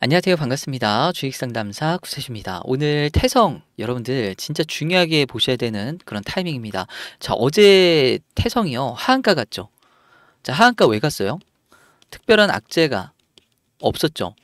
안녕하세요. 반갑습니다. 주식상담사 구세주입니다. 오늘 태성 여러분들 진짜 중요하게 보셔야 되는 그런 타이밍입니다. 자, 어제 태성이요. 하한가 갔죠. 자, 하한가 왜 갔어요? 특별한 악재가 없었죠.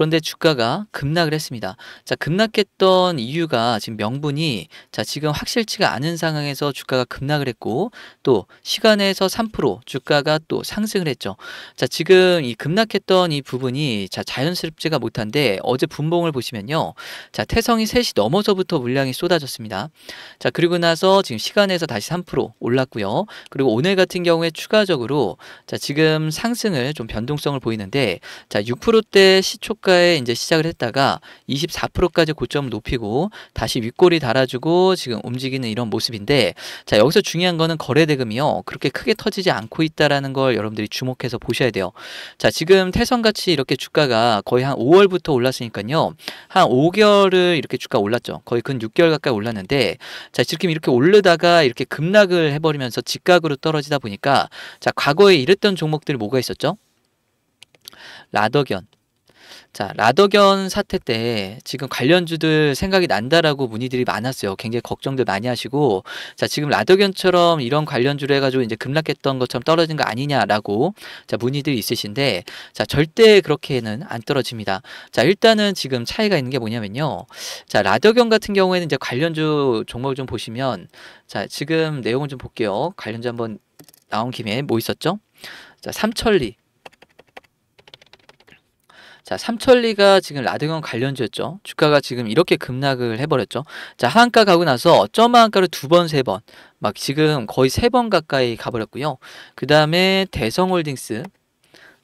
그런데 주가가 급락을 했습니다. 자, 급락했던 이유가 지금 명분이 자, 지금 확실치가 않은 상황에서 주가가 급락을 했고 또 시간에서 3% 주가가 또 상승을 했죠. 자, 지금 이 급락했던 이 부분이 자, 자연스럽지가 못한데 어제 분봉을 보시면요. 자, 태성이 3시 넘어서부터 물량이 쏟아졌습니다. 자, 그리고 나서 지금 시간에서 다시 3% 올랐고요. 그리고 오늘 같은 경우에 추가적으로 자, 지금 상승을 좀 변동성을 보이는데 자, 6%대 시초가 고가에 이제 시작을 했다가 24%까지 고점을 높이고 다시 윗골이 달아주고 지금 움직이는 이런 모습인데 자 여기서 중요한 거는 거래 대금이요 그렇게 크게 터지지 않고 있다라는 걸 여러분들이 주목해서 보셔야 돼요. 자 지금 태선같이 이렇게 주가가 거의 한 5월부터 올랐으니까요 한 5개월을 이렇게 주가 올랐죠. 거의 근 6개월 가까이 올랐는데 자 지금 이렇게 오르다가 이렇게 급락을 해버리면서 직각으로 떨어지다 보니까 자 과거에 이랬던 종목들이 뭐가 있었죠? 라더견, 자, 라더견 사태 때 지금 관련주들 생각이 난다라고 문의들이 많았어요. 굉장히 걱정들 많이 하시고, 자, 지금 라더견처럼 이런 관련주를 해가지고 이제 급락했던 것처럼 떨어진 거 아니냐라고, 자, 문의들이 있으신데, 자, 절대 그렇게는 안 떨어집니다. 자, 일단은 지금 차이가 있는 게 뭐냐면요. 자, 라더견 같은 경우에는 이제 관련주 종목을 좀 보시면, 자, 지금 내용을 좀 볼게요. 관련주 한번 나온 김에 뭐 있었죠? 자, 삼천리. 자, 삼천리가 지금 라데건 관련주였죠. 주가가 지금 이렇게 급락을 해버렸죠. 자, 하한가 가고 나서 점마 한가로 두 번, 세 번, 막 지금 거의 세 번 가까이 가버렸고요. 그 다음에 대성홀딩스.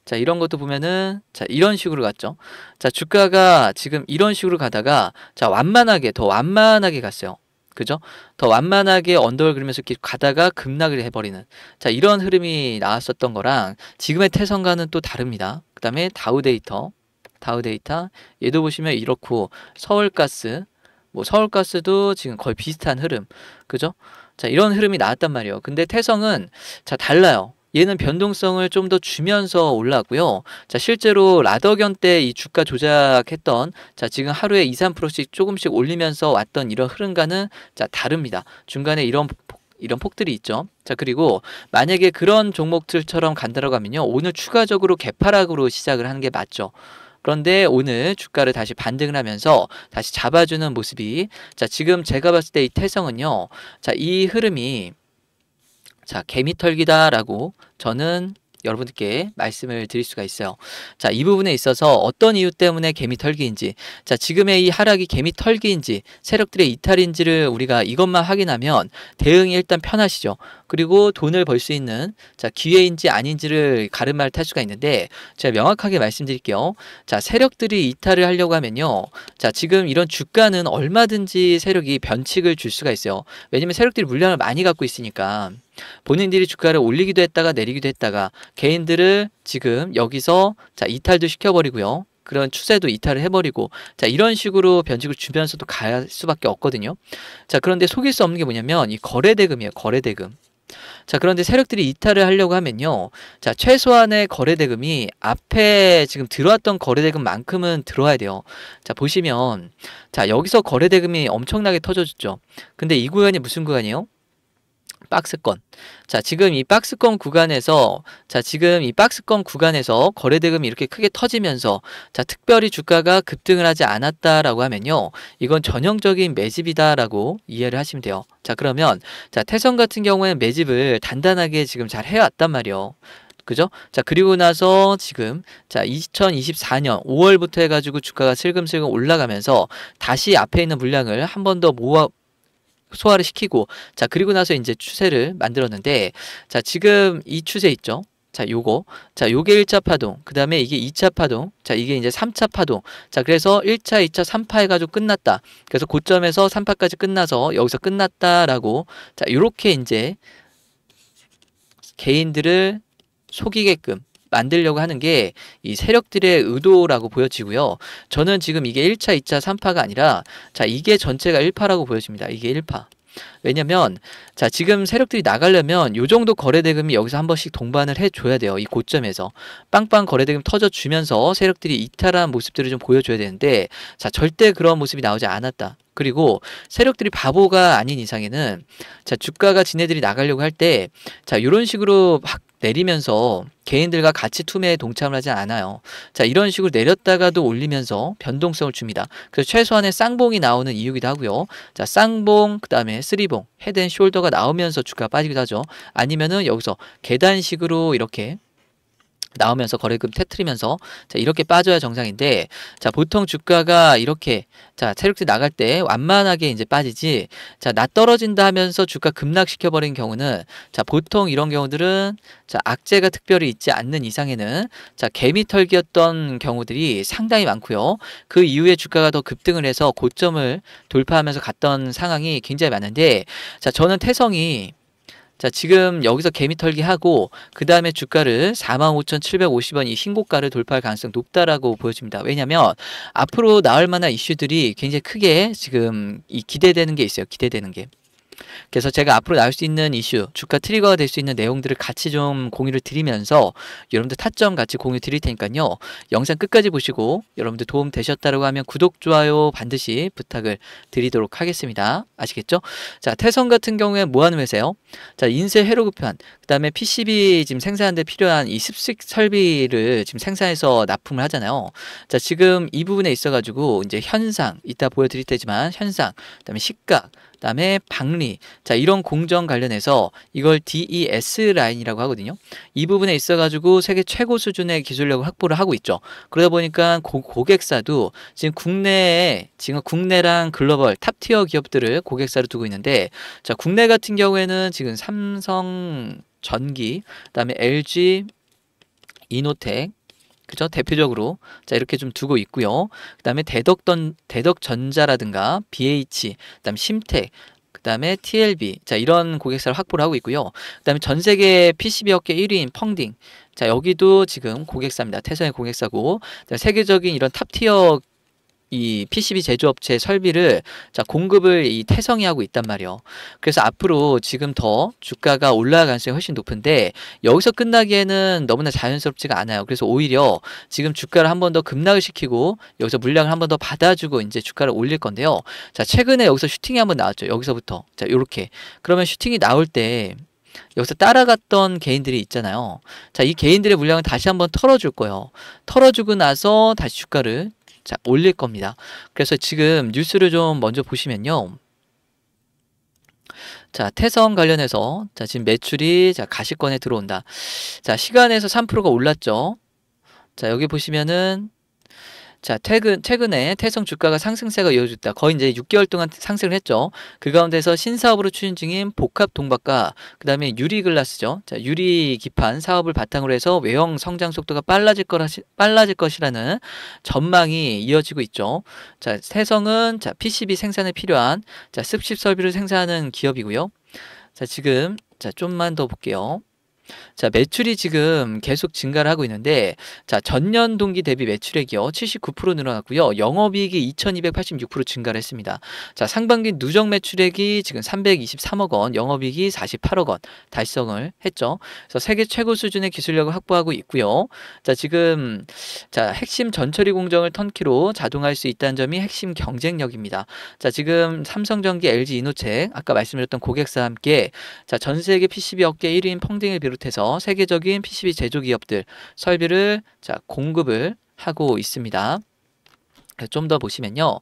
자, 이런 것도 보면은, 자, 이런 식으로 갔죠. 자, 주가가 지금 이런 식으로 가다가, 자, 완만하게, 더 완만하게 갔어요. 그죠? 더 완만하게 언덕을 그리면서 이렇게 가다가 급락을 해버리는 자 이런 흐름이 나왔었던 거랑 지금의 태성과는 또 다릅니다. 그 다음에 다우데이터 다우 데이터 얘도 보시면 이렇고 서울가스 뭐 서울가스도 지금 거의 비슷한 흐름 그죠? 자 이런 흐름이 나왔단 말이에요. 근데 태성은 자 달라요. 얘는 변동성을 좀 더 주면서 올랐고요. 자, 실제로 라더견 때 이 주가 조작했던 자, 지금 하루에 2, 3%씩 조금씩 올리면서 왔던 이런 흐름과는 자, 다릅니다. 중간에 이런 이런 폭들이 있죠. 자, 그리고 만약에 그런 종목들처럼 간다라고 하면요. 오늘 추가적으로 개파락으로 시작을 하는 게 맞죠. 그런데 오늘 주가를 다시 반등을 하면서 다시 잡아주는 모습이 자 지금 제가 봤을 때 이 태성은요 자 이 흐름이 자 개미털기다라고 저는 여러분들께 말씀을 드릴 수가 있어요. 자, 이 부분에 있어서 어떤 이유 때문에 개미 털기인지, 자, 지금의 이 하락이 개미 털기인지, 세력들의 이탈인지를 우리가 이것만 확인하면 대응이 일단 편하시죠. 그리고 돈을 벌 수 있는 자, 기회인지 아닌지를 가름할 탈 수가 있는데 제가 명확하게 말씀드릴게요. 자, 세력들이 이탈을 하려고 하면요. 자, 지금 이런 주가는 얼마든지 세력이 변칙을 줄 수가 있어요. 왜냐면 세력들이 물량을 많이 갖고 있으니까. 본인들이 주가를 올리기도 했다가 내리기도 했다가 개인들을 지금 여기서 자 이탈도 시켜버리고요. 그런 추세도 이탈을 해버리고 자 이런 식으로 변칙을 주면서도 갈 수밖에 없거든요. 자 그런데 속일 수 없는 게 뭐냐면 이 거래대금이에요. 거래대금. 자 그런데 세력들이 이탈을 하려고 하면요. 자 최소한의 거래대금이 앞에 지금 들어왔던 거래대금만큼은 들어와야 돼요. 자 보시면 자 여기서 거래대금이 엄청나게 터져줬죠. 근데 이 구간이 무슨 구간이에요? 박스권. 자, 지금 이 박스권 구간에서 자, 지금 이 박스권 구간에서 거래 대금이 이렇게 크게 터지면서 자, 특별히 주가가 급등을 하지 않았다라고 하면요. 이건 전형적인 매집이다라고 이해를 하시면 돼요. 자, 그러면 자, 태성 같은 경우에 매집을 단단하게 지금 잘 해왔단 말이에요. 그죠? 자, 그리고 나서 지금 자, 2024년 5월부터 해 가지고 주가가 슬금슬금 올라가면서 다시 앞에 있는 물량을 한 번 더 모아 소화를 시키고 자 그리고 나서 이제 추세를 만들었는데 자 지금 이 추세 있죠 자 요거 자 요게 1차 파동 그 다음에 이게 2차 파동 자 이게 이제 3차 파동 자 그래서 1차 2차 3파 해가지고 끝났다 그래서 고점에서 3파까지 끝나서 여기서 끝났다라고 자 요렇게 이제 개인들을 속이게끔 만들려고 하는 게 이 세력들의 의도라고 보여지고요. 저는 지금 이게 1차, 2차, 3파가 아니라 자, 이게 전체가 1파라고 보여집니다. 이게 1파. 왜냐면 자 지금 세력들이 나가려면 요 정도 거래 대금이 여기서 한 번씩 동반을 해줘야 돼요 이 고점에서 빵빵 거래 대금 터져 주면서 세력들이 이탈한 모습들을 좀 보여줘야 되는데 자 절대 그런 모습이 나오지 않았다 그리고 세력들이 바보가 아닌 이상에는 자 주가가 지네들이 나가려고 할 때 자요런 식으로 확 내리면서 개인들과 같이 투매에 동참을 하지 않아요. 자 이런 식으로 내렸다가도 올리면서 변동성을 줍니다. 그래서 최소한의 쌍봉이 나오는 이유기도 하고요. 자 쌍봉 그 다음에 쓰리봉 헤드앤숄더가 나오면서 주가 빠지기도 하죠. 아니면은 여기서 계단식으로 이렇게 나오면서 거래금 터트리면서 자 이렇게 빠져야 정상인데 자 보통 주가가 이렇게 자 체력지 나갈 때 완만하게 이제 빠지지 자나 떨어진다 하면서 주가 급락시켜 버린 경우는 자 보통 이런 경우들은 자 악재가 특별히 있지 않는 이상에는 자 개미털기였던 경우들이 상당히 많고요 그 이후에 주가가 더 급등을 해서 고점을 돌파하면서 갔던 상황이 굉장히 많은데 자 저는 태성이 자, 지금 여기서 개미 털기 하고 그 다음에 주가를 45,750원 이 신고가를 돌파할 가능성 높다라고 보여집니다. 왜냐면 앞으로 나올 만한 이슈들이 굉장히 크게 지금 이 기대되는 게 있어요. 기대되는 게. 그래서 제가 앞으로 나올 수 있는 이슈, 주가 트리거가 될 수 있는 내용들을 같이 좀 공유를 드리면서 여러분들 타점 같이 공유 드릴 테니까요. 영상 끝까지 보시고 여러분들 도움 되셨다고 하면 구독, 좋아요 반드시 부탁을 드리도록 하겠습니다. 아시겠죠? 자, 태성 같은 경우에 뭐 하는 회사요? 자, 인쇄 회로 급편, 그 다음에 PCB 지금 생산하는데 필요한 이 습식 설비를 지금 생산해서 납품을 하잖아요. 자, 지금 이 부분에 있어가지고 이제 현상, 이따 보여드릴 테지만 현상, 그 다음에 시각, 그다음에 박리. 자, 이런 공정 관련해서 이걸 DES 라인이라고 하거든요. 이 부분에 있어 가지고 세계 최고 수준의 기술력을 확보를 하고 있죠. 그러다 보니까 고, 고객사도 지금 국내에 지금 국내랑 글로벌 탑티어 기업들을 고객사로 두고 있는데 자, 국내 같은 경우에는 지금 삼성 전기, 그다음에 LG 이노텍, 그죠? 대표적으로. 자, 이렇게 좀 두고 있고요. 그 다음에 대덕던, 대덕전자라든가 BH, 그 다음 심택, 그 다음에 TLB. 자, 이런 고객사를 확보를 하고 있고요. 그 다음에 전 세계 PCB 업계 1위인 펑딩. 자, 여기도 지금 고객사입니다. 태선의 고객사고. 세계적인 이런 탑티어 이 PCB 제조업체 설비를 자 공급을 이 태성이 하고 있단 말이에요. 그래서 앞으로 지금 더 주가가 올라갈 가능성이 훨씬 높은데 여기서 끝나기에는 너무나 자연스럽지가 않아요. 그래서 오히려 지금 주가를 한 번 더 급락을 시키고 여기서 물량을 한 번 더 받아주고 이제 주가를 올릴 건데요. 자 최근에 여기서 슈팅이 한 번 나왔죠. 여기서부터 자 요렇게 그러면 슈팅이 나올 때 여기서 따라갔던 개인들이 있잖아요. 자, 이 개인들의 물량을 다시 한 번 털어줄 거예요. 털어주고 나서 다시 주가를 자, 올릴 겁니다. 그래서 지금 뉴스를 좀 먼저 보시면요. 자, 태성 관련해서 자, 지금 매출이 자, 가시권에 들어온다. 자, 시간에서 3%가 올랐죠. 자, 여기 보시면은 자, 최근 최근에 태성 주가가 상승세가 이어졌다. 거의 이제 6개월 동안 상승을 했죠. 그 가운데서 신사업으로 추진 중인 복합 동박과 그다음에 유리 글라스죠. 자, 유리 기판 사업을 바탕으로 해서 외형 성장 속도가 빨라질 것이 빨라질 것이라는 전망이 이어지고 있죠. 자, 태성은 자, PCB 생산에 필요한 자, 습식 설비를 생산하는 기업이고요. 자, 지금 자, 좀만 더 볼게요. 자, 매출이 지금 계속 증가를 하고 있는데 자, 전년 동기 대비 매출액이79% 늘어났고요. 영업이익이 2286% 증가를 했습니다. 자, 상반기 누적 매출액이 지금 323억 원, 영업이익이 48억 원 달성을 했죠. 그래서 세계 최고 수준의 기술력을 확보하고 있고요. 자, 지금 자, 핵심 전처리 공정을 턴키로 자동화할 수 있다는 점이 핵심 경쟁력입니다. 자, 지금 삼성전기, LG 이노체 아까 말씀드렸던 고객사와 함께 자, 전 세계 PCB 업계 1위인 펑딩을 비롯 비롯해서 세계적인 PCB 제조 기업들 설비를 자, 공급을 하고 있습니다. 좀더 보시면요.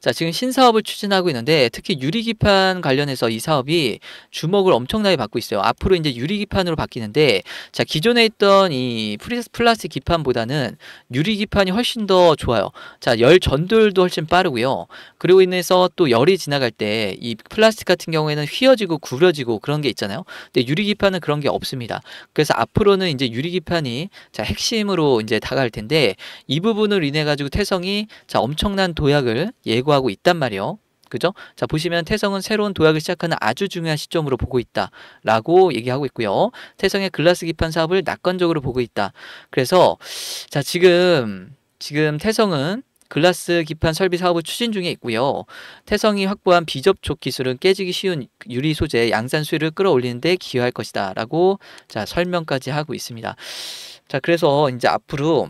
자, 지금 신사업을 추진하고 있는데 특히 유리기판 관련해서 이 사업이 주목을 엄청나게 받고 있어요. 앞으로 이제 유리기판으로 바뀌는데 자, 기존에 있던 이 프리스 플라스틱 기판보다는 유리기판이 훨씬 더 좋아요. 자, 열 전도율도 훨씬 빠르고요. 그리고 인해서 또 열이 지나갈 때 이 플라스틱 같은 경우에는 휘어지고 구부려지고 그런 게 있잖아요. 근데 유리기판은 그런 게 없습니다. 그래서 앞으로는 이제 유리기판이 자, 핵심으로 이제 다가갈 텐데 이 부분을 인해 가지고 태성이 자, 자, 그러니까 엄청난 도약을 예고하고 있단 말이요. 그죠? 자, 보시면 태성은 새로운 도약을 시작하는 아주 중요한 시점으로 보고 있다. 라고 얘기하고 있고요. 태성의 글라스 기판 사업을 낙관적으로 보고 있다. 그래서, 자, 지금, 지금 태성은 글라스 기판 설비 사업을 추진 중에 있고요. 태성이 확보한 비접촉 기술은 깨지기 쉬운 유리 소재 양산 수율을 끌어올리는데 기여할 것이다. 라고, 자, 설명까지 하고 있습니다. 자, 그래서 이제 앞으로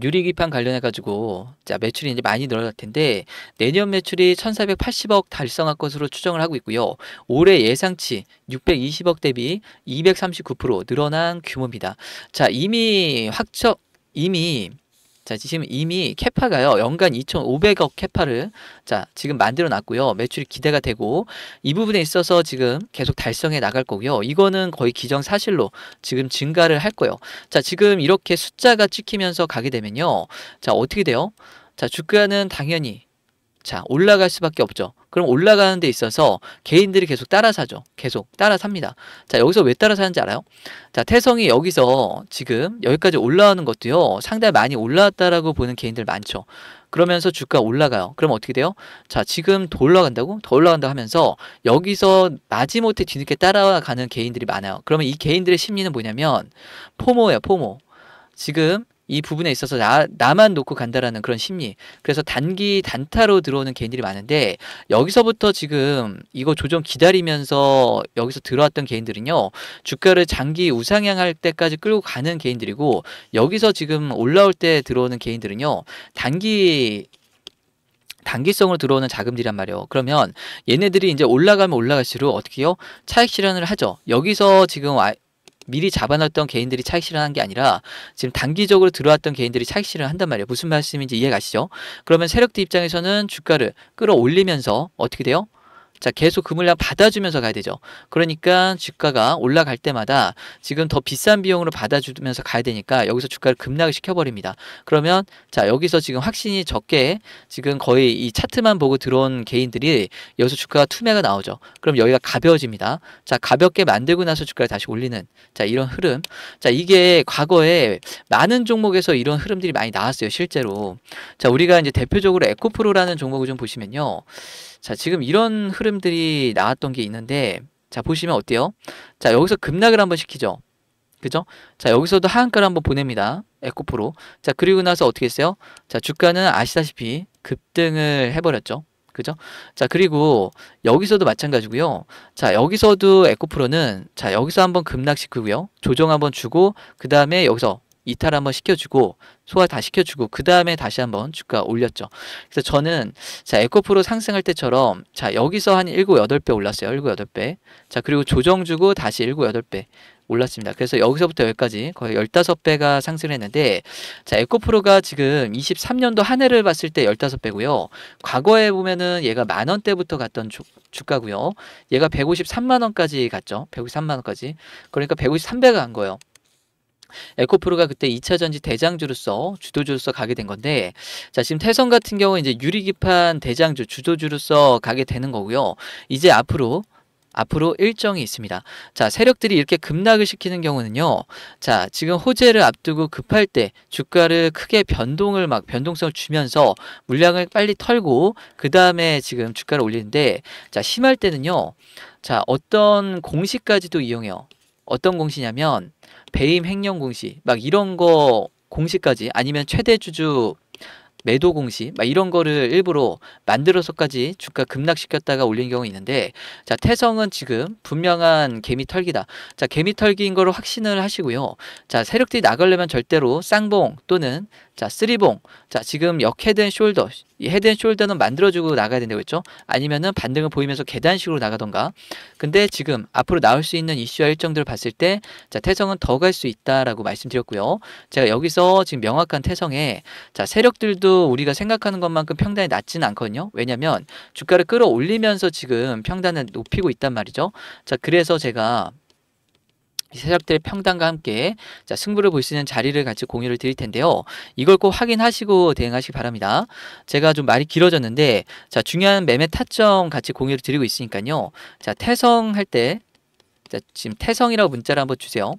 유리기판 관련해가지고 자 매출이 이제 많이 늘어날 텐데 내년 매출이 1,480억 달성할 것으로 추정을 하고 있고요. 올해 예상치 620억 대비 239% 늘어난 규모입니다. 자 이미 확정 이미 자, 지금 이미 캐파가요. 연간 2,500억 캐파를 자, 지금 만들어 놨고요. 매출이 기대가 되고 이 부분에 있어서 지금 계속 달성해 나갈 거고요. 이거는 거의 기정사실로 지금 증가를 할 거예요. 자, 지금 이렇게 숫자가 찍히면서 가게 되면요. 자, 어떻게 돼요? 자, 주가는 당연히 자, 올라갈 수밖에 없죠. 그럼 올라가는 데 있어서 개인들이 계속 따라 사죠. 계속 따라 삽니다. 자, 여기서 왜 따라 사는지 알아요? 자, 태성이 여기서 지금 여기까지 올라오는 것도요. 상당히 많이 올라왔다라고 보는 개인들 많죠. 그러면서 주가 올라가요. 그럼 어떻게 돼요? 자, 지금 더 올라간다고? 더 올라간다 고 하면서 여기서 마지못해 뒤늦게 따라가는 개인들이 많아요. 그러면 이 개인들의 심리는 뭐냐면 포모예요, 포모. 지금 이 부분에 있어서 나, 나만 놓고 간다라는 그런 심리. 그래서 단기 단타로 들어오는 개인들이 많은데 여기서부터 지금 이거 조정 기다리면서 여기서 들어왔던 개인들은요. 주가를 장기 우상향할 때까지 끌고 가는 개인들이고 여기서 지금 올라올 때 들어오는 개인들은요. 단기 단기성으로 들어오는 자금들이란 말이에요. 그러면 얘네들이 이제 올라가면 올라갈수록 어떻게요? 차익 실현을 하죠. 여기서 지금 미리 잡아놨던 개인들이 차익 실현한 게 아니라 지금 단기적으로 들어왔던 개인들이 차익 실현 한단 말이에요. 무슨 말씀인지 이해 가시죠? 그러면 세력들 입장에서는 주가를 끌어올리면서 어떻게 돼요? 자, 계속 그 물량 받아주면서 가야 되죠. 그러니까 주가가 올라갈 때마다 지금 더 비싼 비용으로 받아주면서 가야 되니까 여기서 주가를 급락을 시켜버립니다. 그러면 자, 여기서 지금 확신이 적게 지금 거의 이 차트만 보고 들어온 개인들이 여기서 주가가 투매가 나오죠. 그럼 여기가 가벼워집니다. 자, 가볍게 만들고 나서 주가를 다시 올리는 자, 이런 흐름. 자, 이게 과거에 많은 종목에서 이런 흐름들이 많이 나왔어요. 실제로. 자, 우리가 이제 대표적으로 에코프로라는 종목을 좀 보시면요. 자, 지금 이런 흐름들이 나왔던 게 있는데 자, 보시면 어때요? 자, 여기서 급락을 한번 시키죠. 그죠? 자, 여기서도 하한가를 한번 보냅니다. 에코프로. 자, 그리고 나서 어떻게 했어요? 자, 주가는 아시다시피 급등을 해버렸죠. 그죠? 자, 그리고 여기서도 마찬가지고요. 자, 여기서도 에코프로는 자, 여기서 한번 급락시키고요. 조정 한번 주고 그다음에 여기서 이탈 한번 시켜주고 소화 다 시켜주고 그 다음에 다시 한번 주가 올렸죠. 그래서 저는 자 에코프로 상승할 때처럼 자 여기서 한 7, 8배 올랐어요. 7, 8배. 자 그리고 조정 주고 다시 7, 8배 올랐습니다. 그래서 여기서부터 여기까지 거의 15배가 상승을 했는데 자 에코프로가 지금 23년도 한 해를 봤을 때 15배고요. 과거에 보면은 얘가 만 원대부터 갔던 주, 주가고요. 얘가 153만 원까지 갔죠. 153만 원까지. 그러니까 153배가 간 거예요. 에코프로가 그때 2차 전지 대장주로서 주도주로서 가게 된 건데 자 지금 태성 같은 경우 이제 유리기판 대장주 주도주로서 가게 되는 거고요. 이제 앞으로 앞으로 일정이 있습니다. 자, 세력들이 이렇게 급락을 시키는 경우는요. 자, 지금 호재를 앞두고 급할 때 주가를 크게 변동을 막 변동성을 주면서 물량을 빨리 털고 그다음에 지금 주가를 올리는데 자, 심할 때는요. 자, 어떤 공식까지도 이용해요. 어떤 공시냐면 배임 횡령 공시 막 이런 거 공시까지 아니면 최대 주주 매도 공시 막 이런 거를 일부러 만들어서까지 주가 급락시켰다가 올린 경우 있는데 자 태성은 지금 분명한 개미 털기다 자 개미 털기인 거로 확신을 하시고요 자 세력들이 나가려면 절대로 쌍봉 또는 자, 쓰리봉. 자, 지금 역 헤드 앤 숄더. 이 헤드 앤 숄더는 만들어주고 나가야 된다고 했죠? 아니면은 반등을 보이면서 계단식으로 나가던가. 근데 지금 앞으로 나올 수 있는 이슈와 일정들을 봤을 때, 자, 태성은 더 갈 수 있다라고 말씀드렸고요. 제가 여기서 지금 명확한 태성에, 자, 세력들도 우리가 생각하는 것만큼 평단이 낮지는 않거든요. 왜냐면 주가를 끌어올리면서 지금 평단을 높이고 있단 말이죠. 자, 그래서 제가 이 세력들의 평단과 함께 자, 승부를 볼 수 있는 자리를 같이 공유를 드릴 텐데요. 이걸 꼭 확인하시고 대응하시기 바랍니다. 제가 좀 말이 길어졌는데 자, 중요한 매매 타점 같이 공유를 드리고 있으니까요. 자, 태성 할 때 지금 태성이라고 문자를 한번 주세요.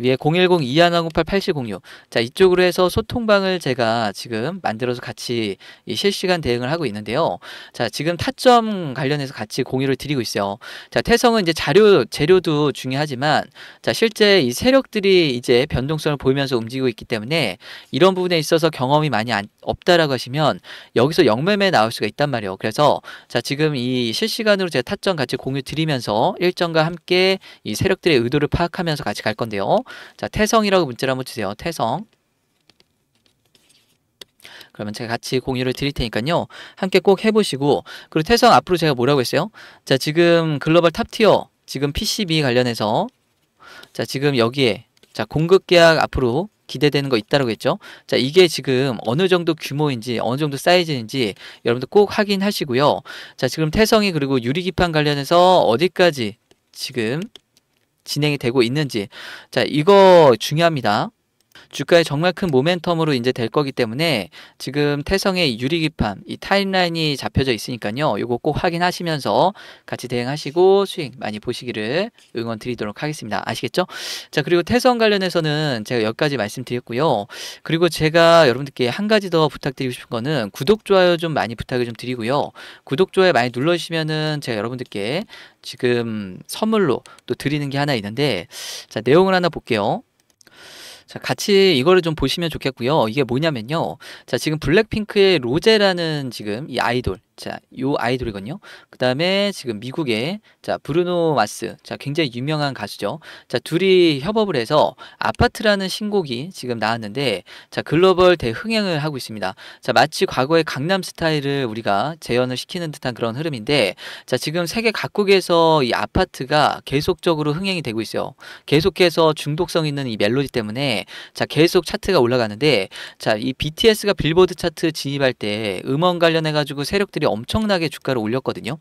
위에 010-2108-8706. 자, 이쪽으로 해서 소통방을 제가 지금 만들어서 같이 실시간 대응을 하고 있는데요. 자, 지금 타점 관련해서 같이 공유를 드리고 있어요. 자, 태성은 이제 자료, 재료도 중요하지만, 자, 실제 이 세력들이 이제 변동성을 보이면서 움직이고 있기 때문에 이런 부분에 있어서 경험이 많이 안, 없다라고 하시면 여기서 영매매 나올 수가 있단 말이에요. 그래서 자, 지금 이 실시간으로 제가 타점 같이 공유 드리면서 일정과 함께 이 세력들의 의도를 파악하면서 같이 갈 건데요. 자, 태성이라고 문자를 한번 주세요. 태성. 그러면 제가 같이 공유를 드릴 테니까요. 함께 꼭 해보시고 그리고 태성 앞으로 제가 뭐라고 했어요? 자, 지금 글로벌 탑티어 지금 PCB 관련해서 자, 지금 여기에 자, 공급 계약 앞으로 기대되는 거 있다라고 했죠. 자, 이게 지금 어느 정도 규모인지 어느 정도 사이즈인지 여러분들 꼭 확인하시고요. 자, 지금 태성이 그리고 유리기판 관련해서 어디까지 지금 진행이 되고 있는지 자 이거 중요합니다. 주가에 정말 큰 모멘텀으로 이제 될 거기 때문에 지금 태성의 유리기판 이 타임라인이 잡혀져 있으니까요. 요거 꼭 확인하시면서 같이 대응하시고 수익 많이 보시기를 응원 드리도록 하겠습니다. 아시겠죠? 자 그리고 태성 관련해서는 제가 여기까지 말씀드렸고요. 그리고 제가 여러분들께 한 가지 더 부탁드리고 싶은 거는 구독 좋아요 좀 많이 부탁을 좀 드리고요. 구독 좋아요 많이 눌러주시면은 제가 여러분들께 지금 선물로 또 드리는 게 하나 있는데 자 내용을 하나 볼게요. 자, 같이 이거를 좀 보시면 좋겠고요. 이게 뭐냐면요. 자, 지금 블랙핑크의 로제라는 지금 이 아이돌. 자, 요 아이돌이거든요. 그 다음에 지금 미국의 자, 브루노 마스. 자, 굉장히 유명한 가수죠. 자, 둘이 협업을 해서 아파트라는 신곡이 지금 나왔는데, 자, 글로벌 대흥행을 하고 있습니다. 자, 마치 과거의 강남 스타일을 우리가 재현을 시키는 듯한 그런 흐름인데, 자, 지금 세계 각국에서 이 아파트가 계속적으로 흥행이 되고 있어요. 계속해서 중독성 있는 이 멜로디 때문에 자 계속 차트가 올라가는데 자 이 BTS가 빌보드 차트 진입할 때 음원 관련해 가지고 세력들이 엄청나게 주가를 올렸거든요.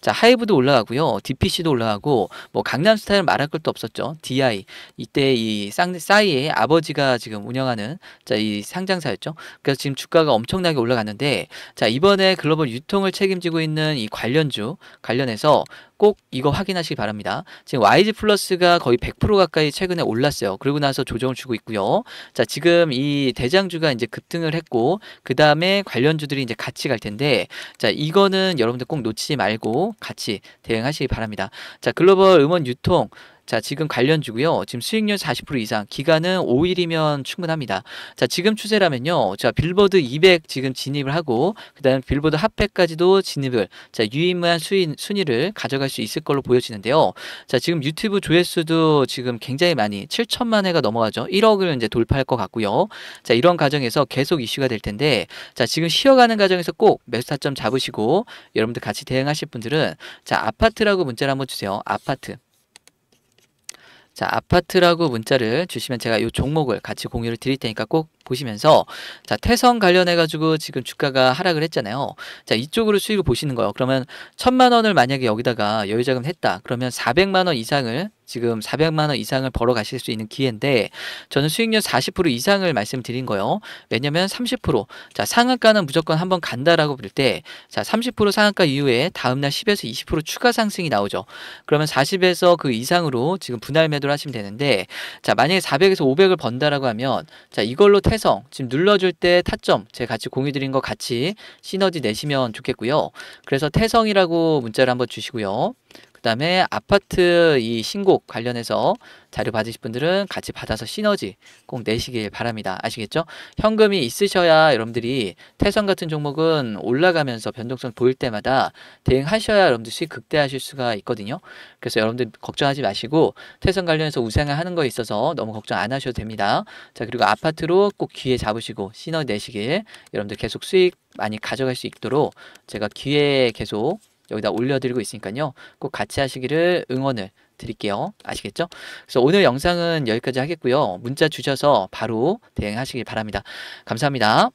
자 하이브도 올라가고요, DPC도 올라가고 뭐 강남스타일 말할 것도 없었죠. DI 이때 이 싸이의 아버지가 지금 운영하는 자 이 상장사였죠. 그래서 지금 주가가 엄청나게 올라갔는데 자 이번에 글로벌 유통을 책임지고 있는 이 관련주 관련해서 꼭 이거 확인하시기 바랍니다. 지금 YG 플러스가 거의 100% 가까이 최근에 올랐어요. 그리고 나서 조정을 주고 있고요. 자, 지금 이 대장주가 이제 급등을 했고 그 다음에 관련주들이 이제 같이 갈 텐데 자, 이거는 여러분들 꼭 놓치지 말고 같이 대응하시기 바랍니다. 자, 글로벌 음원 유통 자, 지금 관련주고요. 지금 수익률 40% 이상, 기간은 5일이면 충분합니다. 자, 지금 추세라면요. 자, 빌보드 200 지금 진입을 하고 그다음 빌보드 핫팩까지도 진입을 자, 유의미한 수인, 순위를 가져갈 수 있을 걸로 보여지는데요. 자, 지금 유튜브 조회수도 지금 굉장히 많이 7천만 회가 넘어가죠. 1억을 이제 돌파할 것 같고요. 자, 이런 과정에서 계속 이슈가 될 텐데 자, 지금 쉬어가는 과정에서 꼭 매수 타점 잡으시고 여러분들 같이 대응하실 분들은 자, 아파트라고 문자를 한번 주세요. 아파트. 자 아파트라고 문자를 주시면 제가 이 종목을 같이 공유를 드릴 테니까 꼭 보시면서 자 태성 관련해 가지고 지금 주가가 하락을 했잖아요. 자 이쪽으로 수익을 보시는 거예요. 그러면 천만 원을 만약에 여기다가 여유자금 했다. 그러면 400만 원 이상을 지금 400만 원 이상을 벌어 가실 수 있는 기회인데 저는 수익률 40% 이상을 말씀드린 거예요. 왜냐면 30% 자, 상한가는 무조건 한번 간다라고 볼때 자, 30% 상한가 이후에 다음 날 10에서 20% 추가 상승이 나오죠. 그러면 40에서 그 이상으로 지금 분할 매도를 하시면 되는데 자, 만약에 400에서 500을 번다라고 하면 자, 이걸로 태성 지금 눌러 줄때 타점 제가 같이 공유 드린 거 같이 시너지 내시면 좋겠고요. 그래서 태성이라고 문자를 한번 주시고요. 그다음에 아파트 이 신곡 관련해서 자료 받으실 분들은 같이 받아서 시너지 꼭 내시길 바랍니다. 아시겠죠? 현금이 있으셔야 여러분들이 태선 같은 종목은 올라가면서 변동성 보일 때마다 대응하셔야 여러분들이 극대하실 수가 있거든요. 그래서 여러분들 걱정하지 마시고 태선 관련해서 우상을 하는 거에 있어서 너무 걱정 안 하셔도 됩니다. 자 그리고 아파트로 꼭 기회 잡으시고 시너지 내시길 여러분들 계속 수익 많이 가져갈 수 있도록 제가 기회 계속 여기다 올려드리고 있으니까요. 꼭 같이 하시기를 응원을 드릴게요. 아시겠죠? 그래서 오늘 영상은 여기까지 하겠고요. 문자 주셔서 바로 대행하시길 바랍니다. 감사합니다.